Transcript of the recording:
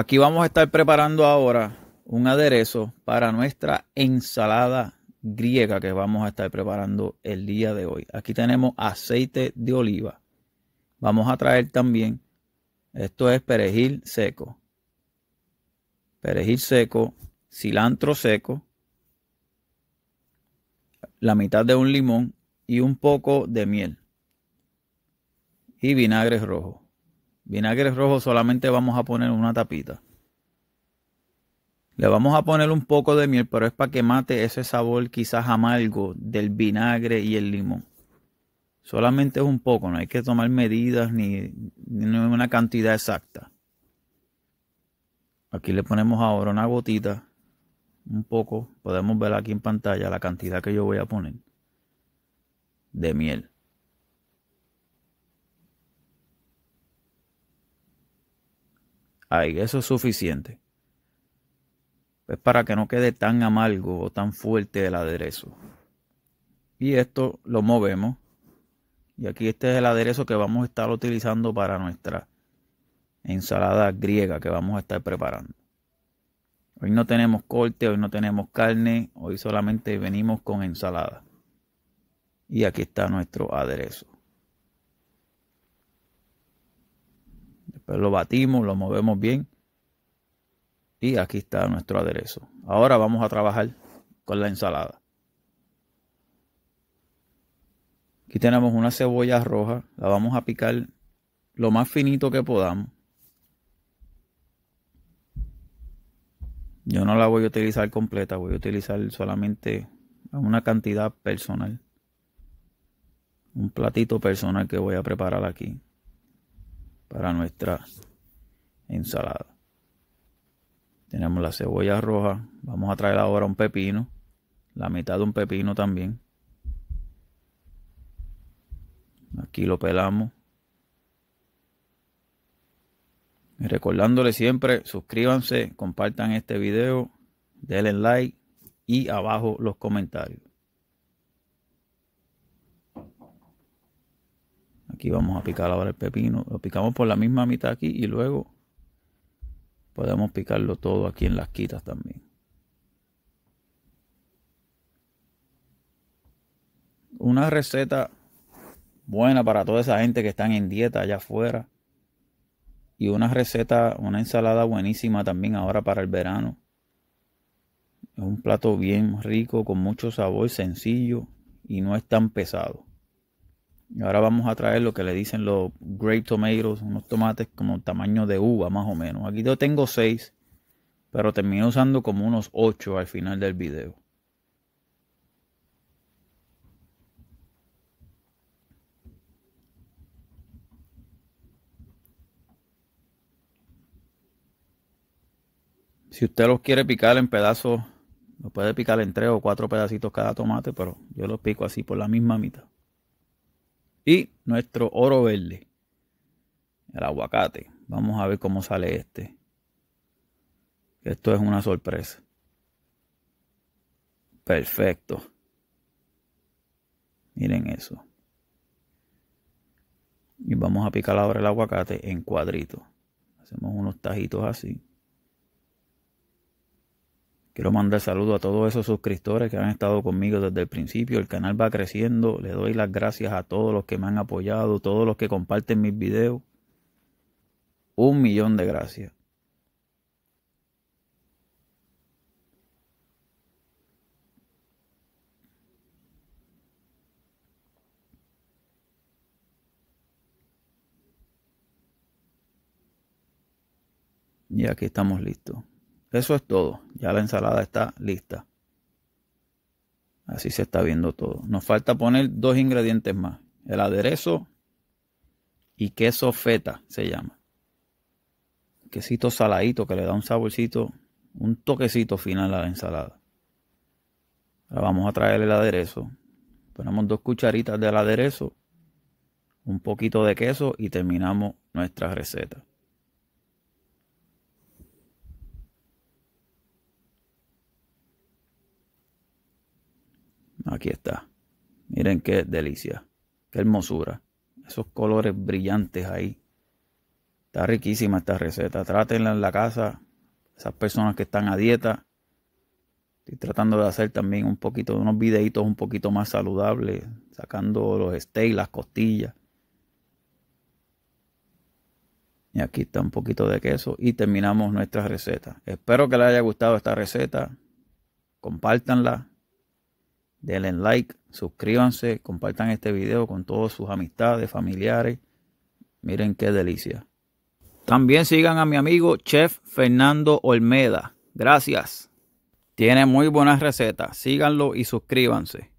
Aquí vamos a estar preparando ahora un aderezo para nuestra ensalada griega que vamos a estar preparando el día de hoy. Aquí tenemos aceite de oliva. Vamos a traer también, esto es perejil seco. Perejil seco, cilantro seco, la mitad de un limón y un poco de miel y vinagre rojo. Vinagre rojo solamente vamos a poner una tapita. Le vamos a poner un poco de miel, pero es para que mate ese sabor quizás amargo del vinagre y el limón. Solamente es un poco, no hay que tomar medidas ni, ni una cantidad exacta. Aquí le ponemos ahora una gotita, un poco, podemos ver aquí en pantalla la cantidad que yo voy a poner de miel. ahí, eso es suficiente. Es pues para que no quede tan amargo o tan fuerte el aderezo. Y esto lo movemos. Y aquí este es el aderezo que vamos a estar utilizando para nuestra ensalada griega que vamos a estar preparando. Hoy no tenemos corte, hoy no tenemos carne, hoy solamente venimos con ensalada. Y aquí está nuestro aderezo. lo batimos, lo movemos bien. Y aquí está nuestro aderezo. Ahora vamos a trabajar con la ensalada. Aquí tenemos una cebolla roja. La vamos a picar lo más finito que podamos. Yo no la voy a utilizar completa, voy a utilizar solamente una cantidad personal. Un platito personal que voy a preparar aquí para nuestra ensalada. Tenemos la cebolla roja. Vamos a traer ahora un pepino. La mitad de un pepino también. Aquí lo pelamos. Recordándole siempre, suscríbanse, compartan este video, denle like y abajo los comentarios. Aquí vamos a picar ahora el pepino. Lo picamos por la misma mitad aquí y luego podemos picarlo todo aquí en las quitas también. Una receta buena para toda esa gente que están en dieta allá afuera. Y una receta, una ensalada buenísima también ahora para el verano. Es un plato bien rico, con mucho sabor, sencillo y no es tan pesado. Y ahora vamos a traer lo que le dicen los grape tomatoes, unos tomates como tamaño de uva más o menos. Aquí yo tengo seis, pero terminé usando como unos 8 al final del video. Si usted los quiere picar en pedazos, lo puede picar en tres o cuatro pedacitos cada tomate, pero yo los pico así por la misma mitad. Y nuestro oro verde, el aguacate. Vamos a ver cómo sale este. Esto es una sorpresa. Perfecto. Miren eso. Y vamos a picar ahora el aguacate en cuadritos. Hacemos unos tajitos así. Quiero mandar saludos a todos esos suscriptores que han estado conmigo desde el principio. El canal va creciendo. Le doy las gracias a todos los que me han apoyado, todos los que comparten mis videos. Un millón de gracias. Y aquí estamos listos. Eso es todo. Ya la ensalada está lista. Así se está viendo todo. Nos falta poner dos ingredientes más. El aderezo y queso feta se llama. Quesito saladito que le da un saborcito, un toquecito final a la ensalada. Ahora vamos a traer el aderezo. Ponemos dos cucharitas del aderezo, un poquito de queso y terminamos nuestra receta. Aquí está. Miren qué delicia. Qué hermosura. Esos colores brillantes ahí. Está riquísima esta receta. Trátenla en la casa. Esas personas que están a dieta. Estoy tratando de hacer también un poquito, unos videitos un poquito más saludables. Sacando los steaks, las costillas. Y aquí está un poquito de queso. Y terminamos nuestra receta. Espero que les haya gustado esta receta. Compártanla denle like, suscríbanse, compartan este video con todos sus amistades, familiares. Miren qué delicia. También sigan a mi amigo Chef Fernando Olmeda. Gracias. Tiene muy buenas recetas. Síganlo y suscríbanse.